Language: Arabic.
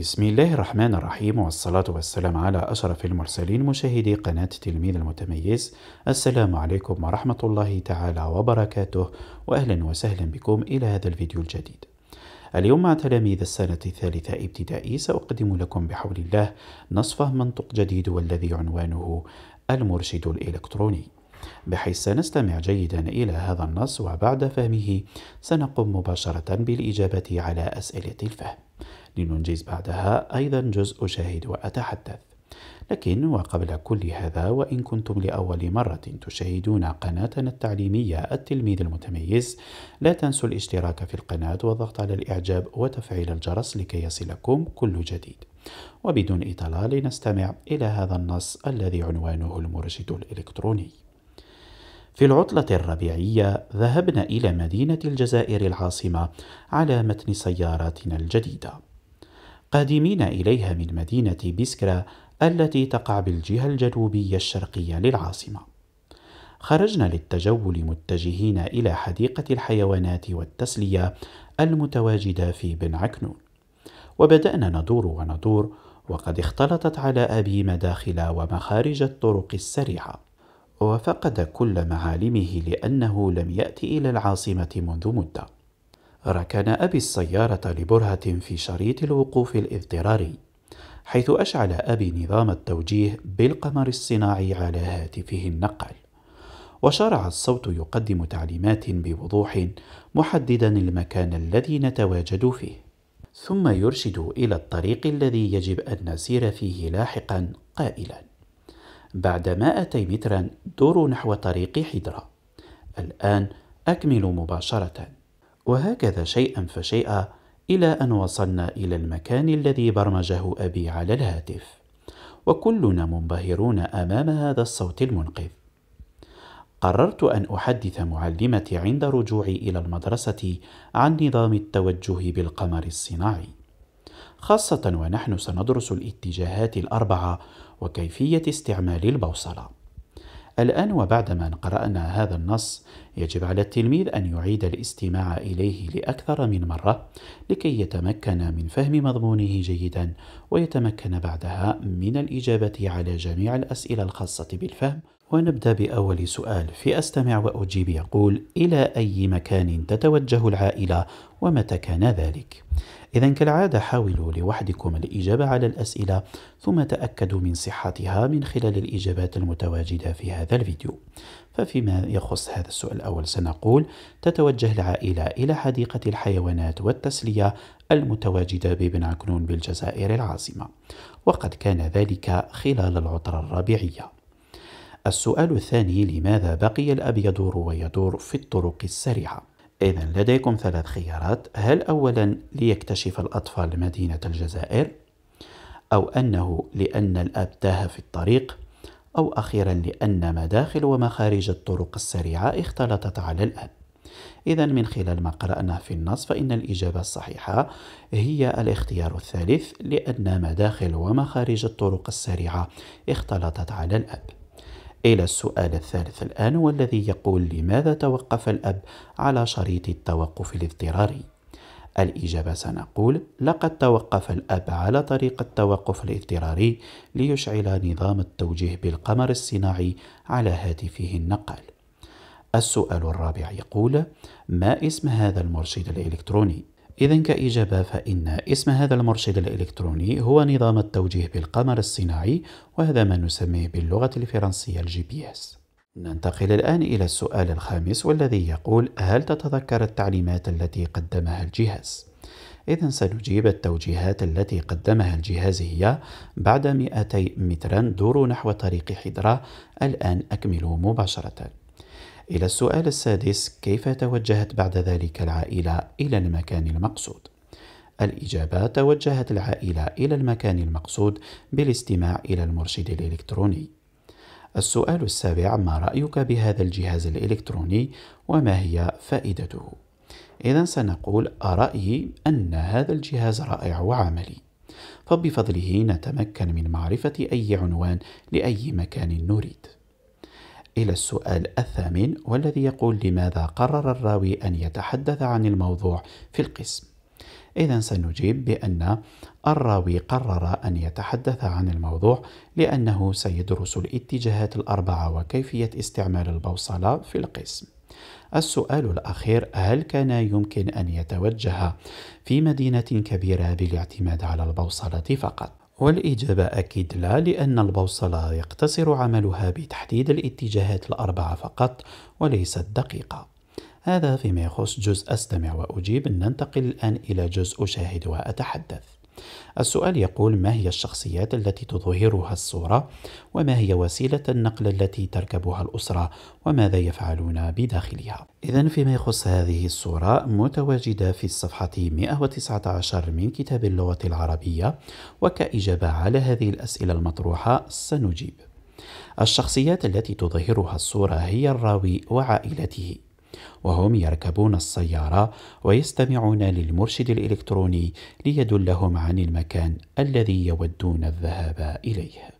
بسم الله الرحمن الرحيم والصلاة والسلام على أشرف المرسلين مشاهدي قناة تلميذ المتميز السلام عليكم ورحمة الله تعالى وبركاته وأهلا وسهلا بكم إلى هذا الفيديو الجديد اليوم مع تلاميذ السنة الثالثة ابتدائي سأقدم لكم بحول الله نصف منطق جديد والذي عنوانه المرشد الإلكتروني بحيث سنستمع جيدا إلى هذا النص وبعد فهمه سنقوم مباشرة بالإجابة على أسئلة الفهم لننجز بعدها أيضا جزء أشاهد وأتحدث لكن وقبل كل هذا وإن كنتم لأول مرة تشاهدون قناتنا التعليمية التلميذ المتميز لا تنسوا الاشتراك في القناة والضغط على الإعجاب وتفعيل الجرس لكي يصلكم كل جديد وبدون إطالة لنستمع إلى هذا النص الذي عنوانه المرشد الإلكتروني في العطلة الربيعية ذهبنا إلى مدينة الجزائر العاصمة على متن سياراتنا الجديدة قادمين إليها من مدينة بسكرا التي تقع بالجهة الجنوبية الشرقية للعاصمة خرجنا للتجول متجهين إلى حديقة الحيوانات والتسلية المتواجدة في بن عكنون وبدأنا ندور وندور وقد اختلطت على أبي مداخل ومخارج الطرق السريعة وفقد كل معالمه لأنه لم يأتي إلى العاصمة منذ مدة ركن أبي السيارة لبرهة في شريط الوقوف الاضطراري حيث أشعل أبي نظام التوجيه بالقمر الصناعي على هاتفه النقال وشرع الصوت يقدم تعليمات بوضوح محددا المكان الذي نتواجد فيه ثم يرشد إلى الطريق الذي يجب أن نسير فيه لاحقا قائلا بعد 200 مترا دوروا نحو طريق حدرة الآن أكملوا مباشرة وهكذا شيئا فشيئا إلى أن وصلنا إلى المكان الذي برمجه أبي على الهاتف وكلنا منبهرون أمام هذا الصوت المنقذ قررت أن أحدث معلمتي عند رجوعي إلى المدرسة عن نظام التوجه بالقمر الصناعي خاصة ونحن سندرس الاتجاهات الأربعة وكيفية استعمال البوصلة. الآن وبعدما قرأنا هذا النص يجب على التلميذ أن يعيد الاستماع إليه لأكثر من مرة لكي يتمكن من فهم مضمونه جيدا ويتمكن بعدها من الإجابة على جميع الأسئلة الخاصة بالفهم ونبدأ بأول سؤال في أستمع وأجيب يقول إلى أي مكان تتوجه العائلة ومتى كان ذلك؟ إذا كالعادة حاولوا لوحدكم الإجابة على الأسئلة ثم تأكدوا من صحتها من خلال الإجابات المتواجدة في هذا الفيديو ففيما يخص هذا السؤال الأول سنقول تتوجه العائلة إلى حديقة الحيوانات والتسلية المتواجدة ببن عكنون بالجزائر العاصمة وقد كان ذلك خلال العطرة الربيعية السؤال الثاني لماذا بقي الأب يدور ويدور في الطرق السريعة؟ إذا لديكم ثلاث خيارات هل أولا ليكتشف الأطفال مدينة الجزائر أو أنه لأن الأب تاه في الطريق أو أخيرا لأن مداخل ومخارج الطرق السريعة اختلطت على الآن إذا من خلال ما قرأناه في النص فإن الإجابة الصحيحة هي الاختيار الثالث لأن مداخل ومخارج الطرق السريعة اختلطت على الأب إلى السؤال الثالث الآن والذي يقول لماذا توقف الأب على شريط التوقف الاضطراري الإجابة سنقول لقد توقف الأب على طريق التوقف الاضطراري ليشعل نظام التوجيه بالقمر الصناعي على هاتفه النقال السؤال الرابع يقول ما اسم هذا المرشد الإلكتروني؟ إذا كإجابة فإن اسم هذا المرشد الإلكتروني هو نظام التوجيه بالقمر الصناعي وهذا ما نسميه باللغة الفرنسية الجي بي اس ننتقل الآن إلى السؤال الخامس والذي يقول هل تتذكر التعليمات التي قدمها الجهاز؟ إذا سنجيب التوجيهات التي قدمها الجهاز هي بعد 200 مترا دوروا نحو طريق حدرة الآن أكملوا مباشرة إلى السؤال السادس كيف توجهت بعد ذلك العائلة إلى المكان المقصود؟ الإجابة توجهت العائلة إلى المكان المقصود بالاستماع إلى المرشد الإلكتروني السؤال السابع ما رأيك بهذا الجهاز الإلكتروني وما هي فائدته؟ إذا سنقول رأيي أن هذا الجهاز رائع وعملي فبفضله نتمكن من معرفة أي عنوان لأي مكان نريد إلى السؤال الثامن والذي يقول لماذا قرر الراوي أن يتحدث عن الموضوع في القسم إذا سنجيب بأن الراوي قرر أن يتحدث عن الموضوع لأنه سيدرس الاتجاهات الأربعة وكيفية استعمال البوصلة في القسم. السؤال الأخير هل كان يمكن أن يتوجه في مدينة كبيرة بالاعتماد على البوصلة فقط؟ والإجابة أكيد لا لأن البوصلة يقتصر عملها بتحديد الاتجاهات الأربعة فقط وليست دقيقة هذا فيما يخص جزء أستمع وأجيب ننتقل الآن إلى جزء أشاهد وأتحدث السؤال يقول ما هي الشخصيات التي تظهرها الصورة وما هي وسيلة النقل التي تركبها الأسرة وماذا يفعلون بداخلها إذا فيما يخص هذه الصورة متواجدة في الصفحة 119 من كتاب اللغة العربية وكإجابة على هذه الأسئلة المطروحة سنجيب الشخصيات التي تظهرها الصورة هي الراوي وعائلته وهم يركبون السيارة ويستمعون للمرشد الإلكتروني ليدلهم عن المكان الذي يودون الذهاب إليه